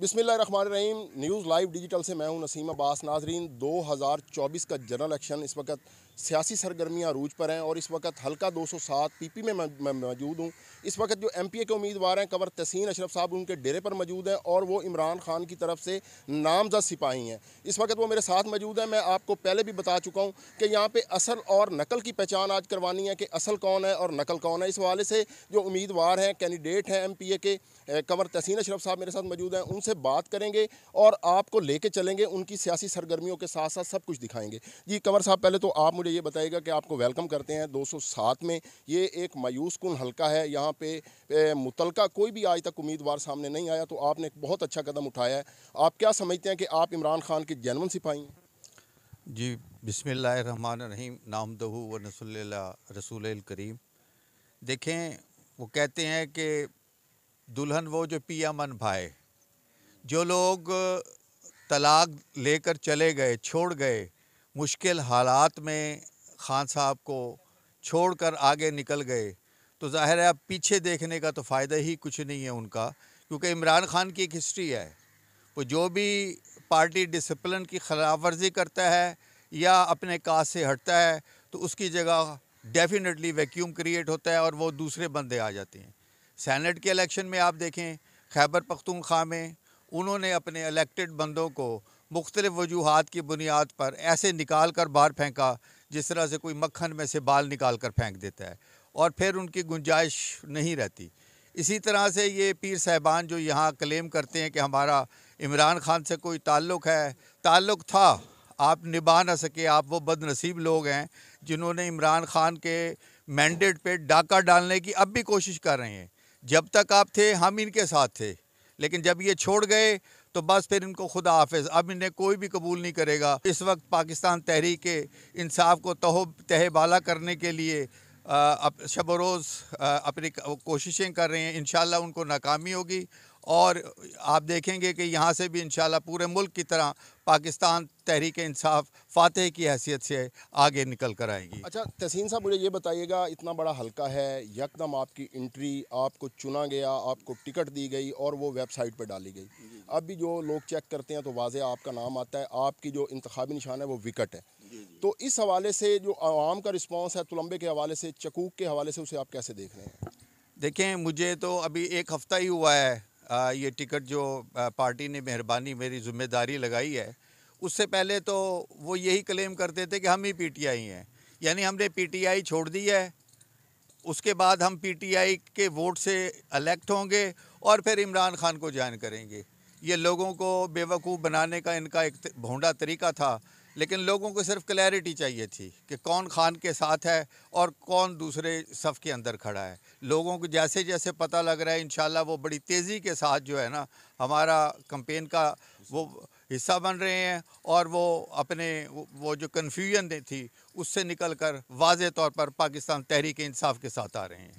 बिसमीम news live digital से मैं हूं नसीम अब्बास नाजरीन 2024 का जनरल इलेक्शन इस वक्त सियासी सरगर्मियां रूज पर हैं और इस वक्त हल्का 207 पीपी में मैं मौजूद हूं इस वक्त जो एमपीए के उम्मीदवार हैं कंवर तसीन अशरफ साहब उनके डेरे पर मौजूद हैं और वो इमरान खान की तरफ से नामजद सिपाही हैं इस वक्त वो मेरे साथ मौजूद हैं मैं आपको पहले भी बता चुका हूँ कि यहाँ पर असल और नकल की पहचान आज करवानी है कि असल कौन है और नकल कौन है इस हवाले से जो उम्मीदवार हैं कैंडिडेट हैं एम के कंवर तहसीन अशरफ साहब मेरे साथ मौजूद हैं उनसे बात करेंगे और आपको लेके चलेंगे उनकी सियासी सरगर्मियों के साथ साथ सब कुछ दिखाएंगे जी कंवर साहब पहले तो आप मुझे ये बताइएगा कि आपको वेलकम करते हैं 207 में ये एक मायूस कन हल्का है यहाँ पे, मुतलका कोई भी आज तक उम्मीदवार सामने नहीं आया तो आपने एक बहुत अच्छा कदम उठाया है आप क्या समझते हैं कि आप इमरान खान के जैनवन सिपाही हैं जी बिसमान रहीम नाम दहू व नसल्ला रसूल करीम देखें वो कहते हैं कि दुल्हन वो जो पिया मन भाए जो लोग तलाक लेकर चले गए छोड़ गए मुश्किल हालात में खान साहब को छोड़कर आगे निकल गए तो ज़ाहिर है अब पीछे देखने का तो फ़ायदा ही कुछ नहीं है उनका क्योंकि इमरान खान की एक हिस्ट्री है वो जो भी पार्टी डिसिप्लिन की खिलाफ वर्जी करता है या अपने काज से हटता है तो उसकी जगह डेफिनेटली वैक्यूम क्रिएट होता है और वो दूसरे बंदे आ जाते हैं सैनट के इलेक्शन में आप देखें खैबर पख्तूनख्वा में उन्होंने अपने इलेक्टेड बंदों को मुख्तलिफ़ वजूहत की बुनियाद पर ऐसे निकाल कर बाहर फेंका जिस तरह से कोई मक्खन में से बाल निकाल कर फेंक देता है और फिर उनकी गुंजाइश नहीं रहती इसी तरह से ये पीर साहबान जो यहाँ क्लेम करते हैं कि हमारा इमरान खान से कोई ताल्लुक़ है ताल्लुक़ था आप निभा ना सके आप वो बदनसीब लोग हैं जिन्होंने इमरान खान के मैंडेट पे डाका डालने की अब भी कोशिश कर रहे हैं जब तक आप थे हम इनके साथ थे लेकिन जब ये छोड़ गए तो बस फिर इनको खुदा हाफिज अब इन्हें कोई भी कबूल नहीं करेगा इस वक्त पाकिस्तान तहरीक इंसाफ को तह तहबाला बाला करने के लिए शब रोज़ अपनी कोशिशें कर रहे हैं इन उनको नाकामी होगी और आप देखेंगे कि यहाँ से भी इन पूरे मुल्क की तरह पाकिस्तान तहरीक इंसाफ फातह की हैसियत से आगे निकल कर आएगी अच्छा तहसीन साहब मुझे ये बताइएगा इतना बड़ा हल्का है यकदम आपकी इंट्री आपको चुना गया आपको टिकट दी गई और वो वेबसाइट पर डाली गई अब भी जो लोग चेक करते हैं तो वाजह आपका नाम आता है आपकी जो इंतबी निशान है वो विकट है तो इस हवाले से जो आवाम का रिस्पॉन्स है तुलम्बे के हवाले से चकूक के हवाले से उसे आप कैसे देख रहे हैं देखें मुझे तो अभी एक हफ़्ता ही हुआ है ये टिकट जो पार्टी ने मेहरबानी मेरी जिम्मेदारी लगाई है उससे पहले तो वो यही क्लेम करते थे कि हम ही पीटीआई हैं यानी हमने पीटीआई छोड़ दी है उसके बाद हम पीटीआई के वोट से इलेक्ट होंगे और फिर इमरान खान को ज्वाइन करेंगे ये लोगों को बेवकूफ़ बनाने का इनका एक भोंडा तरीका था लेकिन लोगों को सिर्फ क्लैरिटी चाहिए थी कि कौन खान के साथ है और कौन दूसरे सफ़ के अंदर खड़ा है लोगों को जैसे जैसे पता लग रहा है इन वो बड़ी तेज़ी के साथ जो है ना हमारा कंपेन का वो हिस्सा बन रहे हैं और वो अपने वो जो कन्फ्यूजन थी उससे निकल कर वाज तौर पर पाकिस्तान तहरीक इंसाफ के साथ आ रहे हैं